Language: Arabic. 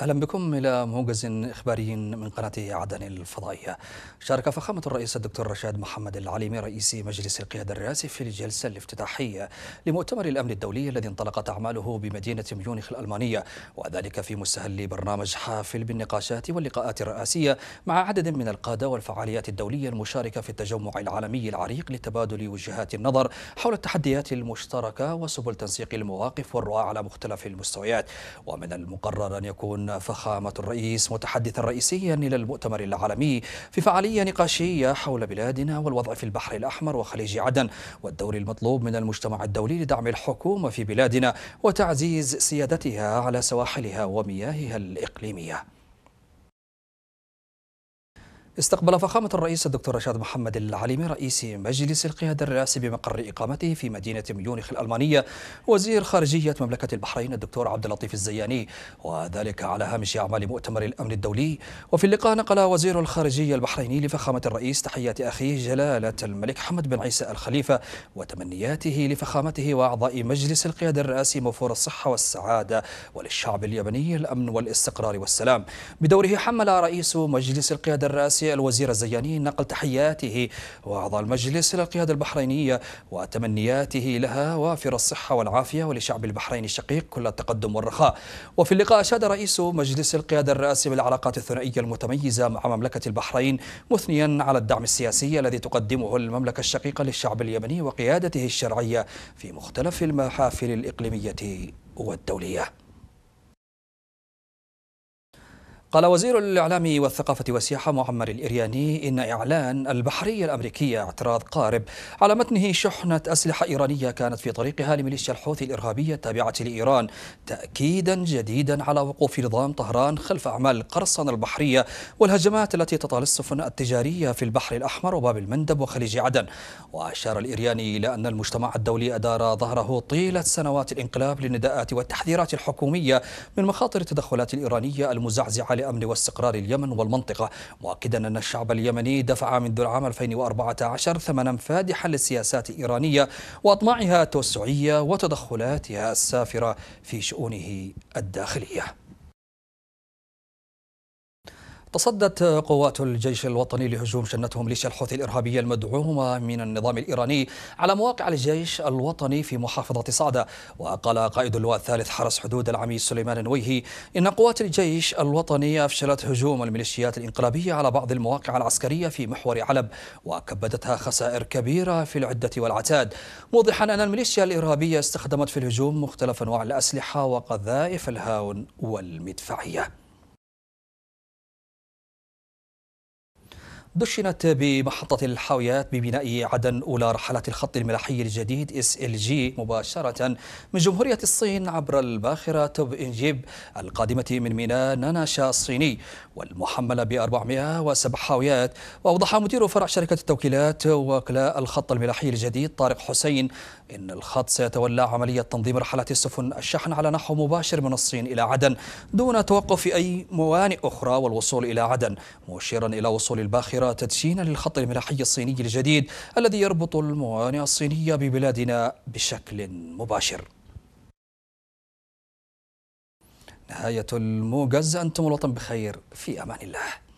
أهلا بكم إلى موجز إخباري من قناة عدن الفضائية شارك فخامة الرئيس الدكتور رشاد محمد العليمي رئيس مجلس القيادة الرئاسي في الجلسة الافتتاحية لمؤتمر الأمن الدولي الذي انطلقت أعماله بمدينة ميونخ الألمانية وذلك في مستهل برنامج حافل بالنقاشات واللقاءات الرئاسية مع عدد من القادة والفعاليات الدولية المشاركة في التجمع العالمي العريق لتبادل وجهات النظر حول التحديات المشتركة وسبل تنسيق المواقف والرؤى على مختلف المستويات ومن المقرر أن يكون فخامة الرئيس متحدثا رئيسيا إلى المؤتمر العالمي في فعالية نقاشية حول بلادنا والوضع في البحر الأحمر وخليج عدن والدور المطلوب من المجتمع الدولي لدعم الحكومة في بلادنا وتعزيز سيادتها على سواحلها ومياهها الإقليمية استقبل فخامة الرئيس الدكتور رشاد محمد العليمي رئيس مجلس القيادة الرئاسي بمقر إقامته في مدينة ميونخ الألمانية وزير خارجية مملكة البحرين الدكتور عبد اللطيف الزياني وذلك على هامش أعمال مؤتمر الأمن الدولي وفي اللقاء نقل وزير الخارجية البحريني لفخامة الرئيس تحيات أخيه جلالة الملك حمد بن عيسى الخليفة وتمنياته لفخامته وأعضاء مجلس القيادة الرئاسي موفور الصحة والسعادة وللشعب اليمني الأمن والاستقرار والسلام بدوره حمل رئيس مجلس القيادة الرئاسي الوزير الزياني نقل تحياته وأعضاء المجلس إلى القيادة البحرينية وتمنياته لها وافر الصحة والعافية ولشعب البحرين الشقيق كل التقدم والرخاء وفي اللقاء أشاد رئيس مجلس القيادة الرئاسي بالعلاقات الثنائية المتميزة مع مملكة البحرين مثنيا على الدعم السياسي الذي تقدمه المملكة الشقيقة للشعب اليمني وقيادته الشرعية في مختلف المحافل الإقليمية والدولية قال وزير الإعلام والثقافة والسياحة معمر الإرياني إن إعلان البحرية الأمريكية اعتراض قارب على متنه شحنة أسلحة إيرانية كانت في طريقها لميليشيا الحوثي الإرهابية التابعة لإيران تأكيدا جديدا على وقوف نظام طهران خلف أعمال القرصنة البحرية والهجمات التي تطال السفن التجارية في البحر الأحمر وباب المندب وخليج عدن وأشار الإرياني إلى أن المجتمع الدولي أدار ظهره طيلة سنوات الانقلاب للنداءات والتحذيرات الحكومية من مخاطر التدخلات الإيرانية المزعزعة لأمن واستقرار اليمن والمنطقة مؤكدا أن الشعب اليمني دفع منذ العام 2014 ثمنا فادحا للسياسات الإيرانية وأطماعها التوسعية وتدخلاتها السافرة في شؤونه الداخلية تصدت قوات الجيش الوطني لهجوم شنته ميليشيا الحوثي الإرهابية المدعومة من النظام الإيراني على مواقع الجيش الوطني في محافظة صعدة وقال قائد اللواء الثالث حرس حدود العميد سليمان النويهي إن قوات الجيش الوطني أفشلت هجوم الميليشيات الإنقلابية على بعض المواقع العسكرية في محور علب وكبدتها خسائر كبيرة في العدة والعتاد موضحا أن الميليشيا الإرهابية استخدمت في الهجوم مختلف أنواع الأسلحة وقذائف الهاون والمدفعية دشنت بمحطة الحاويات ببناء عدن أولى رحلات الخط الملاحي الجديد اس ال جي مباشرة من جمهورية الصين عبر الباخرة توب إنجيب القادمة من ميناء ناناشا الصيني والمحملة ب 407 حاويات وأوضح مدير فرع شركة التوكيلات وكلاء الخط الملاحي الجديد طارق حسين إن الخط سيتولى عملية تنظيم رحلات السفن الشحن على نحو مباشر من الصين إلى عدن دون توقف أي موانئ أخرى والوصول إلى عدن مشيرا إلى وصول الباخرة القاهرة تدشينا للخط الملاحي الصيني الجديد الذي يربط الموانئ الصينية ببلادنا بشكل مباشر نهاية الموجز أنتم الوطن بخير في أمان الله